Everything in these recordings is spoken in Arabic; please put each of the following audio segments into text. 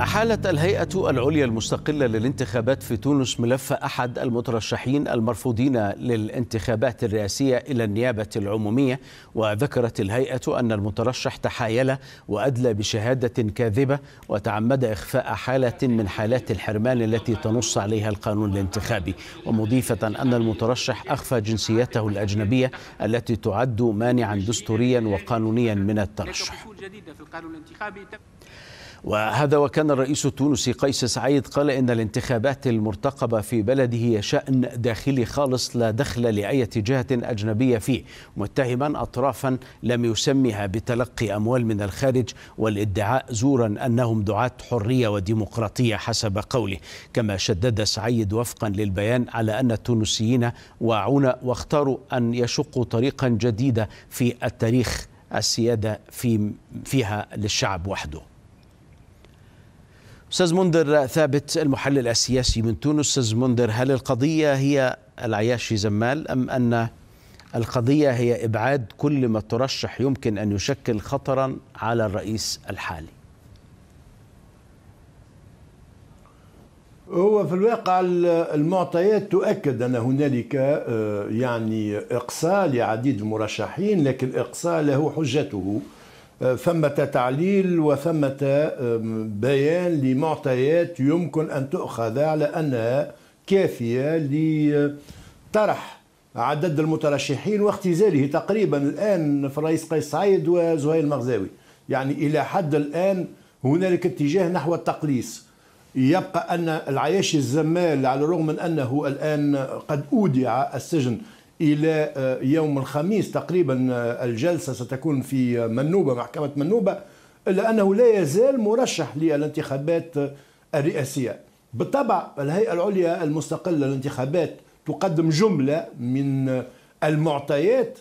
أحالت الهيئة العليا المستقلة للانتخابات في تونس ملف أحد المترشحين المرفوضين للانتخابات الرئاسية إلى النيابة العمومية وذكرت الهيئة أن المترشح تحايل وأدلى بشهادة كاذبة وتعمد إخفاء حالة من حالات الحرمان التي تنص عليها القانون الانتخابي ومضيفة أن المترشح أخفى جنسيته الأجنبية التي تعد مانعا دستوريا وقانونيا من الترشح وهذا وكان الرئيس التونسي قيس سعيد قال إن الانتخابات المرتقبة في بلده هي شأن داخلي خالص لا دخل لأية جهة أجنبية فيه متهما أطرافا لم يسمها بتلقي أموال من الخارج والادعاء زورا أنهم دعاة حرية وديمقراطية حسب قوله كما شدد سعيد وفقا للبيان على أن التونسيين واعون واختاروا أن يشقوا طريقا جديده في التاريخ السيادة في فيها للشعب وحده استاذ منذر ثابت المحلل السياسي من تونس استاذ منذر هل القضيه هي العياشي زمال ام ان القضيه هي ابعاد كل ما ترشح يمكن ان يشكل خطرا على الرئيس الحالي هو في الواقع المعطيات تؤكد ان هنالك آه، يعني اقصاء لعديد المرشحين لكن اقصاء له حجته ثمة تعليل وثمة بيان لمعطيات يمكن أن تؤخذ على أنها كافية لطرح عدد المترشحين واختزاله تقريبا الآن في الرئيس قيس سعيد وزهير المغزاوي يعني إلى حد الآن هنالك اتجاه نحو التقليص يبقى أن العياش الزمال على الرغم من أنه الآن قد أودع السجن إلى آه، يوم الخميس تقريبا آه، الجلسة ستكون في آه، منوبة محكمة منوبة إلا أنه لا يزال مرشح للانتخابات الرئاسية بالطبع الهيئة العليا المستقلة للانتخابات تقدم جملة من المعطيات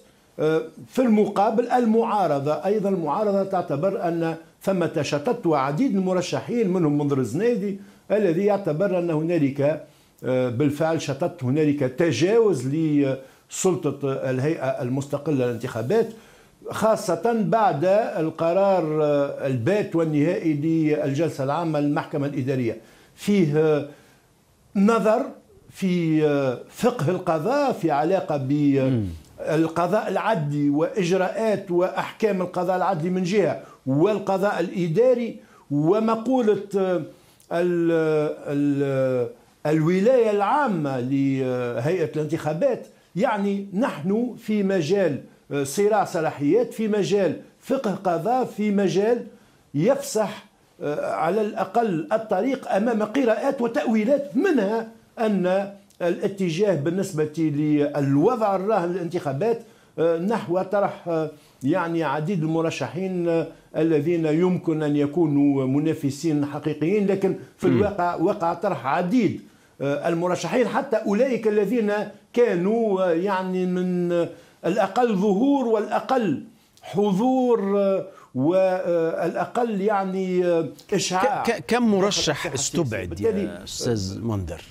في المقابل المعارضة أيضا المعارضة تعتبر أن ثم تشتت وعديد المرشحين منهم منذر الزنيدي الذي يعتبر أن هنالك بالفعل شتت هنالك تجاوز ل سلطة الهيئة المستقلة للانتخابات خاصة بعد القرار البات والنهائي للجلسة العامة للمحكمة الإدارية فيه نظر في فقه القضاء في علاقة بالقضاء العدلي وإجراءات وأحكام القضاء العدلي من جهة والقضاء الإداري ومقولة ال ال الولاية العامة لهيئة الانتخابات يعني نحن في مجال آه، صراع صلاحيات في مجال فقه قضاء في مجال يفسح آه، على الأقل الطريق أمام قراءات وتأويلات منها أن الاتجاه بالنسبة للوضع الراهن للانتخابات آه، نحو طرح يعني عديد المرشحين الذين يمكن أن يكونوا منافسين حقيقيين لكن في الواقع وقع طرح عديد آه، المرشحين حتى أولئك الذين كانوا آه، يعني من آه، الأقل ظهور والأقل حضور والاقل يعني اشعاع كم مرشح استبعد يا استاذ منذر؟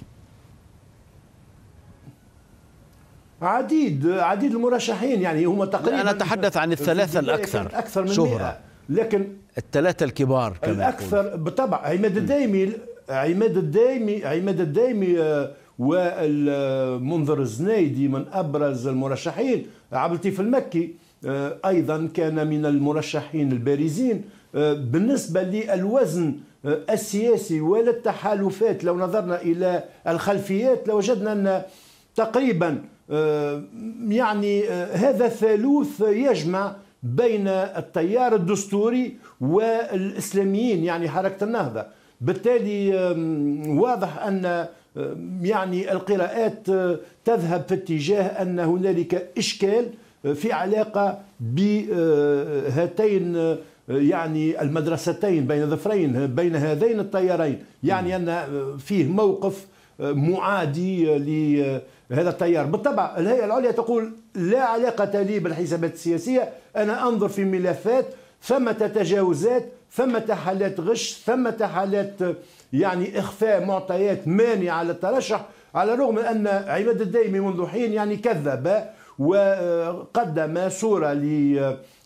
عديد عديد المرشحين يعني هم تقريبا انا اتحدث عن الثلاثه الاكثر اكثر من شهره لكن الثلاثه الكبار كما الاكثر يقول. بالطبع عماد الدايمي عماد الدايمي عماد الدايمي آه، والمنذر الزنايدي من ابرز المرشحين عبد اللطيف المكي آه، ايضا كان من المرشحين البارزين آه، بالنسبه للوزن السياسي وللتحالفات لو نظرنا الى الخلفيات لوجدنا ان تقريبا يعني هذا ثالوث يجمع بين التيار الدستوري والاسلاميين يعني حركه النهضه بالتالي واضح أن يعني القراءات آه، تذهب في اتجاه أن هنالك إشكال آه، في علاقة بهاتين آه، يعني المدرستين بين ظفرين بين هذين التيارين يعني أن فيه موقف معادي لهذا التيار بالطبع الهيئة العليا تقول لا علاقة لي بالحسابات السياسية أنا أنظر في ملفات ثمة تجاوزات ثمة حالات غش ثمة حالات آه، يعني إخفاء معطيات مانعة على الترشح على الرغم أن عماد الدايمي منذ حين يعني كذب وقدم آه، صورة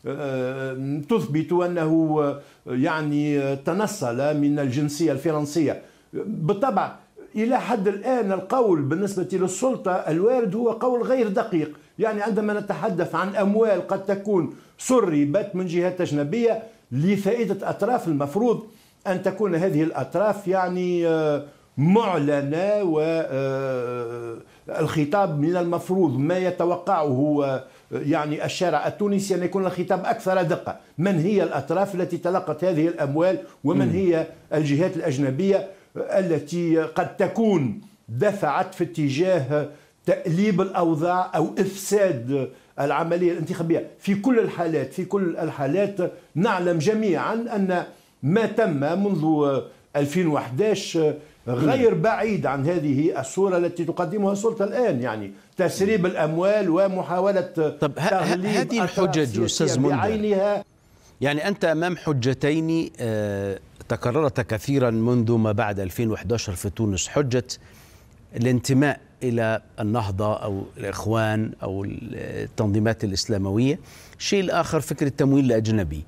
آه، تثبت أنه يعني تنصل من الجنسية الفرنسية بالطبع إلى حد الآن القول بالنسبة للسلطة الوارد هو قول غير دقيق يعني عندما نتحدث عن أموال قد تكون سربت من جهات أجنبية لفائدة أطراف المفروض أن تكون هذه الأطراف يعني آه، معلنة والخطاب آه، آه، من المفروض ما يتوقعه يعني الشارع التونسي أن يكون الخطاب أكثر دقة من هي الأطراف التي تلقت هذه الأموال ومن هي الجهات الأجنبية التي قد تكون دفعت في اتجاه تأليب الأوضاع أو إفساد العملية الانتخابية في كل الحالات في كل الحالات نعلم جميعا أن ما تم منذ 2011 غير بعيد عن هذه الصورة التي تقدمها السلطة الآن يعني تسريب الأموال ومحاولة طب هذه الحجج أستاذ يعني أنت أمام حجتين آه تكررت كثيرا منذ ما بعد 2011 في تونس حجة الانتماء إلى النهضة أو الإخوان أو التنظيمات الإسلاموية شيء الآخر فكرة التمويل الأجنبي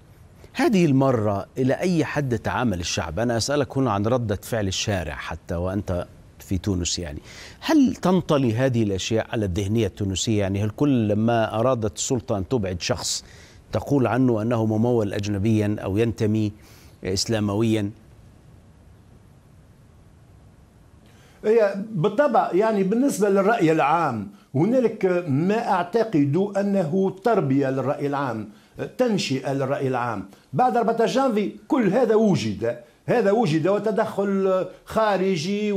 هذه المرة إلى أي حد تعامل الشعب أنا أسألك هنا عن ردة فعل الشارع حتى وأنت في تونس يعني هل تنطلي هذه الأشياء على الذهنية التونسية يعني هل كل لما أرادت السلطة أن تبعد شخص تقول عنه أنه ممول أجنبيا أو ينتمي اسلامويا هي بالطبع يعني بالنسبة للرأي العام هنالك ما أعتقد أنه تربية للرأي العام تنشئة للرأي العام بعد 14 جانفي كل هذا وجد هذا وجد وتدخل خارجي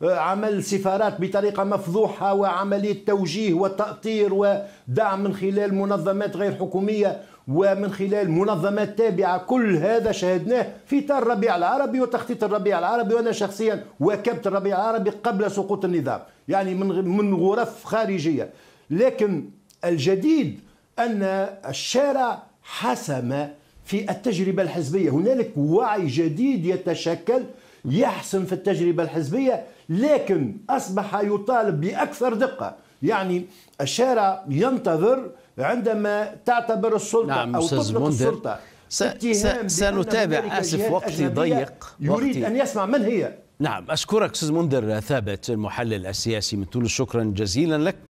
وعمل سفارات بطريقة مفضوحة وعملية توجيه وتأطير ودعم من خلال منظمات غير حكومية ومن خلال منظمات تابعة كل هذا شهدناه في إطار الربيع العربي وتخطيط الربيع العربي وأنا شخصيا واكبت الربيع العربي قبل سقوط النظام يعني من من غرف خارجية لكن الجديد أن الشارع حسم في التجربة الحزبية هنالك وعي جديد يتشكل يحسن في التجربة الحزبية لكن أصبح يطالب بأكثر دقة يعني الشارع ينتظر عندما تعتبر السلطة نعم أو تطلق السلطة س... سنتابع أسف وقتي ضيق يريد وقتي. أن يسمع من هي نعم أشكرك أستاذ منذر ثابت المحلل السياسي من تونس شكرا جزيلا لك